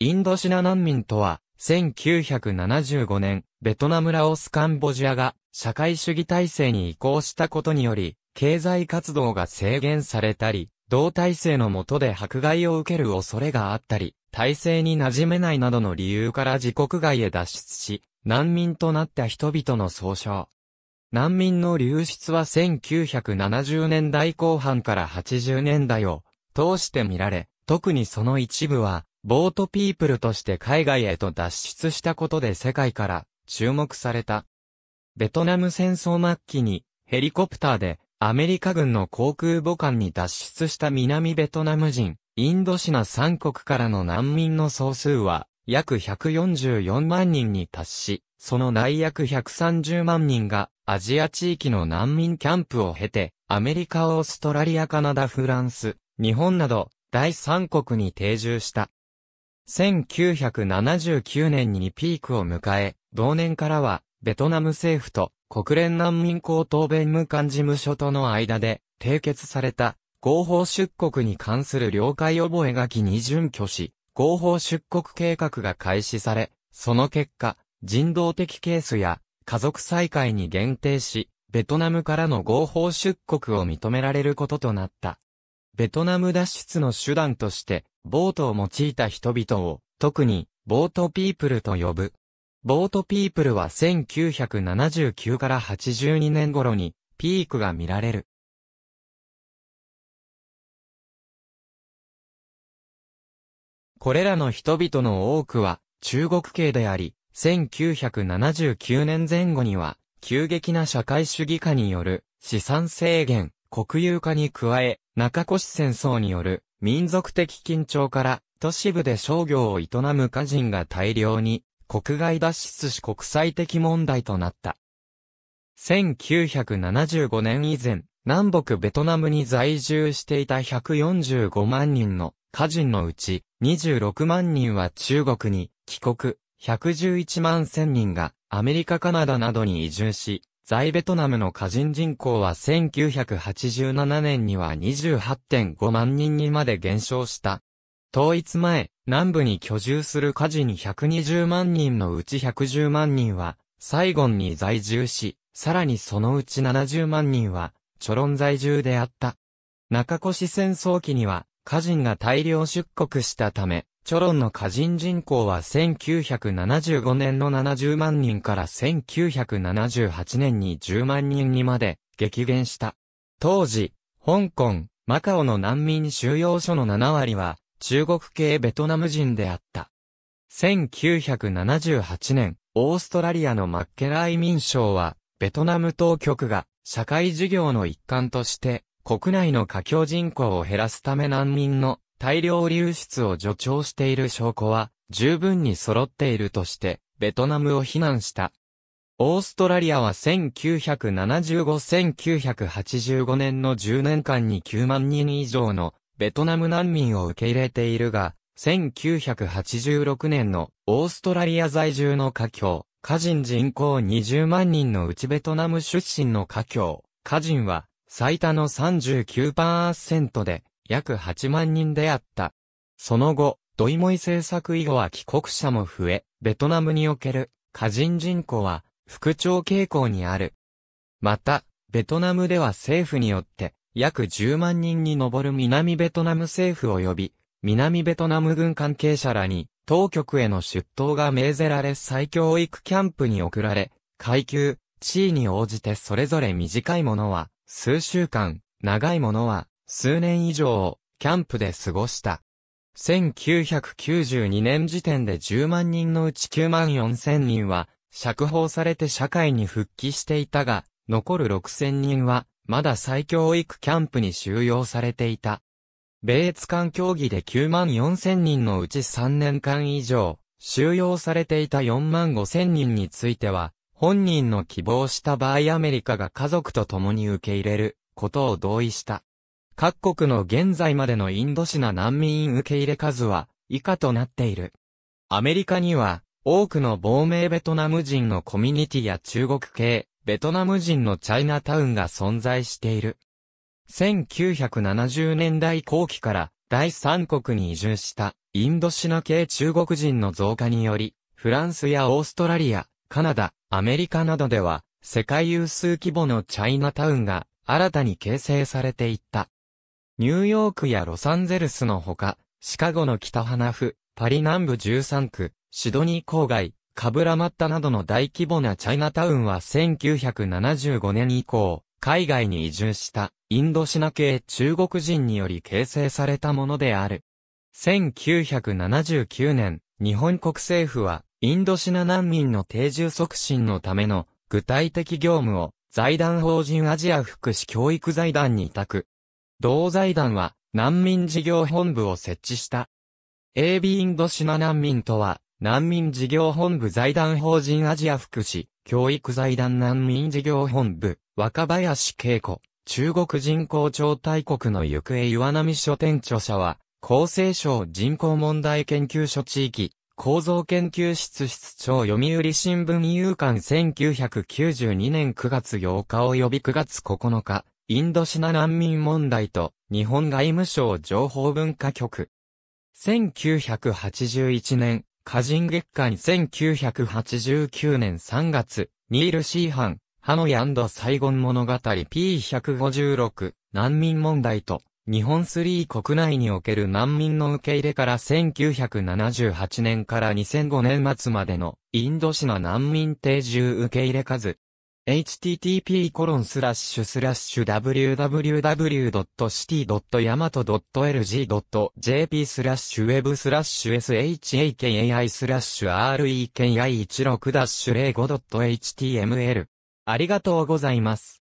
インドシナ難民とは、1975年、ベトナムラオスカンボジアが社会主義体制に移行したことにより、経済活動が制限されたり、同体制の下で迫害を受ける恐れがあったり、体制に馴染めないなどの理由から自国外へ脱出し、難民となった人々の総称。難民の流出は1970年代後半から80年代を通して見られ、特にその一部はボートピープルとして海外へと脱出したことで世界から注目された。ベトナム戦争末期にヘリコプターでアメリカ軍の航空母艦に脱出した南ベトナム人、インドシナ3国からの難民の総数は約144万人に達し、その内約130万人がアジア地域の難民キャンプを経て、アメリカ、オーストラリア、カナダ、フランス、日本など第三国に定住した。1979年にピークを迎え、同年からは、ベトナム政府と国連難民高等弁務官事務所との間で締結された合法出国に関する了解覚書に準拠し、合法出国計画が開始され、その結果、人道的ケースや家族再会に限定し、ベトナムからの合法出国を認められることとなった。ベトナム脱出の手段として、ボートを用いた人々を、特に、ボートピープルと呼ぶ。ボートピープルは1979から82年頃に、ピークが見られる。これらの人々の多くは、中国系であり、1979年前後には、急激な社会主義化による資産制限、国有化に加え、中越戦争による民族的緊張から都市部で商業を営む家人が大量に国外脱出し国際的問題となった。1975年以前、南北ベトナムに在住していた145万人の家人のうち26万人は中国に帰国、111万1000人がアメリカカナダなどに移住し、在ベトナムの華人人口は1987年には28.5万人にまで減少した。統一前、南部に居住する華人120万人のうち110万人は、サイゴンに在住し、さらにそのうち70万人は、チョロン在住であった。中越戦争期には、華人が大量出国したため、チョロンの歌人人口は1975年の70万人から1978年に10万人にまで激減した。当時、香港、マカオの難民収容所の7割は中国系ベトナム人であった。1978年、オーストラリアのマッケライ民省は、ベトナム当局が社会事業の一環として、国内の過境人口を減らすため難民の大量流出を助長している証拠は十分に揃っているとしてベトナムを非難した。オーストラリアは1975-1985年の10年間に9万人以上のベトナム難民を受け入れているが、1986年のオーストラリア在住の華僑、華人人口20万人のうちベトナム出身の華僑、華人は最多の39%で約8万人であった。その後、ドイモイ政策以後は帰国者も増え、ベトナムにおける家人人口は復調傾向にある。また、ベトナムでは政府によって約10万人に上る南ベトナム政府及び南ベトナム軍関係者らに当局への出頭が命ぜられ再教育キャンプに送られ、階級、地位に応じてそれぞれ短いものは数週間、長いものは数年以上、キャンプで過ごした。1992年時点で10万人のうち9万4千人は、釈放されて社会に復帰していたが、残る6千人は、まだ再教育キャンプに収容されていた。米越間協議で9万4千人のうち3年間以上、収容されていた4万5千人については、本人の希望した場合アメリカが家族と共に受け入れることを同意した。各国の現在までのインドシナ難民受け入れ数は以下となっている。アメリカには多くの亡命ベトナム人のコミュニティや中国系、ベトナム人のチャイナタウンが存在している。1970年代後期から第三国に移住したインドシナ系中国人の増加により、フランスやオーストラリア、カナダ、アメリカなどでは世界有数規模のチャイナタウンが新たに形成されていった。ニューヨークやロサンゼルスのほか、シカゴの北花府、パリ南部13区、シドニー郊外、カブラマッタなどの大規模なチャイナタウンは1975年以降、海外に移住したインドシナ系中国人により形成されたものである。1979年、日本国政府はインドシナ難民の定住促進のための具体的業務を財団法人アジア福祉教育財団に委託。同財団は難民事業本部を設置した。AB インドシナ難民とは、難民事業本部財団法人アジア福祉、教育財団難民事業本部、若林恵子、中国人口超大国の行方岩波書店著者は、厚生省人口問題研究所地域、構造研究室室長読売新聞有刊1992年9月8日及び9月9日、インドシナ難民問題と日本外務省情報文化局。1981年、歌人月間1989年3月、ニール・シーハン、ハノヤンド・サイゴン物語 P156、難民問題と、日本3国内における難民の受け入れから1978年から2005年末までのインドシナ難民定住受け入れ数。http://www.city.yamato.lg.jp スラッシュウェブスラッシュ shakai スラッシュ reki16-05.html ありがとうございます。